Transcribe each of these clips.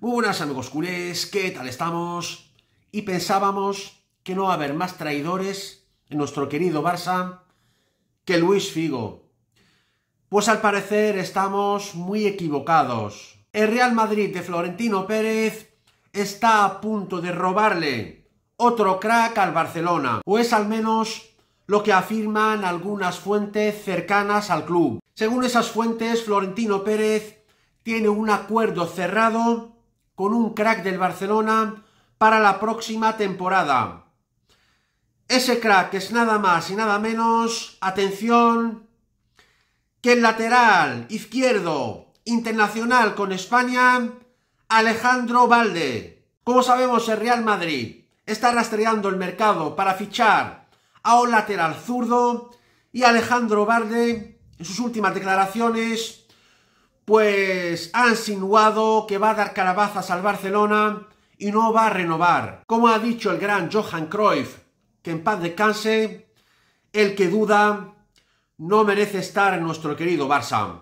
Muy buenas amigos culés, ¿qué tal estamos? Y pensábamos que no va a haber más traidores en nuestro querido Barça que Luis Figo. Pues al parecer estamos muy equivocados. El Real Madrid de Florentino Pérez está a punto de robarle otro crack al Barcelona, o es pues al menos lo que afirman algunas fuentes cercanas al club. Según esas fuentes, Florentino Pérez tiene un acuerdo cerrado con un crack del Barcelona para la próxima temporada. Ese crack es nada más y nada menos, atención, que el lateral izquierdo internacional con España, Alejandro Valde. Como sabemos, el Real Madrid está rastreando el mercado para fichar a un lateral zurdo y Alejandro Barde en sus últimas declaraciones pues ha insinuado que va a dar calabazas al Barcelona y no va a renovar. Como ha dicho el gran Johan Cruyff, que en paz descanse, el que duda no merece estar en nuestro querido Barça.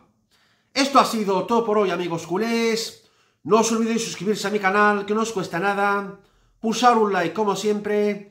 Esto ha sido todo por hoy amigos culés. No os olvidéis suscribirse a mi canal, que no os cuesta nada. Pulsar un like como siempre